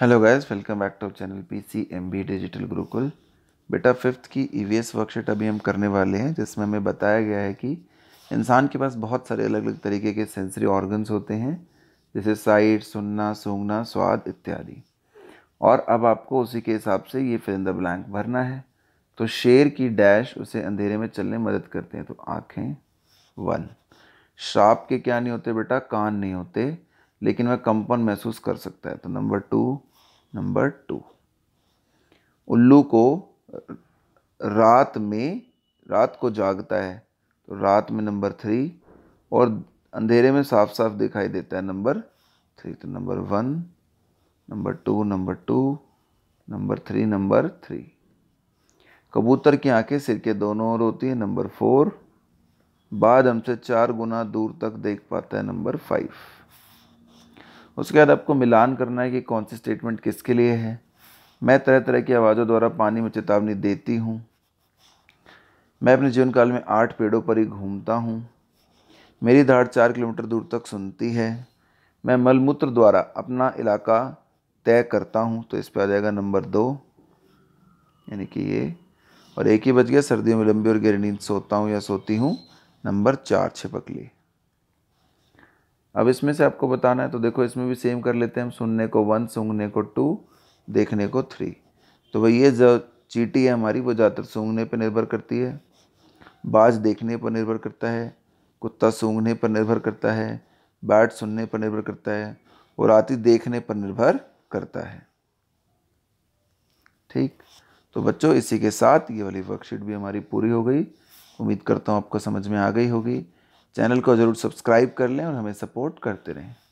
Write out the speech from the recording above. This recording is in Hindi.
hello guys welcome back to channel M B digital Gurukul बेटा फिफ्थ की ईवीएस e वर्कशीट अभी हम करने वाले हैं जिसमें हमें बताया गया है कि इंसान के पास बहुत सारे अलग अलग तरीके के सेंसरी ऑर्गन्स होते हैं जैसे साइट सुनना सूंघना स्वाद इत्यादि और अब आपको उसी के हिसाब से ये फिल इन द ब्लैंक भरना है तो शेर की डैश उसे अंधेरे में चलने में मदद करते हैं तो आँखें वन श्राप के क्या नहीं होते बेटा कान नहीं होते लेकिन वह कंपन महसूस कर सकता है तो नंबर टू नंबर टू उल्लू को रात में रात को जागता है तो रात में नंबर थ्री और अंधेरे में साफ साफ दिखाई देता है नंबर थ्री तो number one number two number two number three number three कबूतर की आंखें सिर के दोनों ओर होती है नंबर फोर बाद हमसे चार गुना दूर तक देख पाता है नंबर फाइव उसके बाद आपको मिलान करना है कि कौन सी स्टेटमेंट किसके लिए है मैं तरह तरह की आवाज़ों द्वारा पानी में चेतावनी देती हूँ मैं अपने जीवन काल में आठ पेड़ों पर ही घूमता हूँ मेरी धाड़ चार किलोमीटर दूर तक सुनती है मैं मलमूत्र द्वारा अपना इलाका तय करता हूँ तो इस पर आ जाएगा नंबर दो यानी कि ये और एक ही बज गया सर्दियों में लंबी और गहरी नींद सोता हूँ या सोती हूँ नंबर चार छिपक छिपकली अब इसमें से आपको बताना है तो देखो इसमें भी सेम कर लेते हैं हम सुनने को वन सूंघने को टू देखने को थ्री तो भाई ये जो चीटी है हमारी वो ज़्यादातर सूंघने पर निर्भर करती है बाज देखने पर निर्भर करता है कुत्ता सूंघने पर निर्भर करता है बैट सुनने पर निर्भर करता है और आती देखने पर निर्भर करता है ठीक तो बच्चों इसी के साथ ये वाली वर्कशीट भी हमारी पूरी हो गई उम्मीद करता हूँ आपको समझ में आ गई होगी चैनल को ज़रूर सब्सक्राइब कर लें और हमें सपोर्ट करते रहें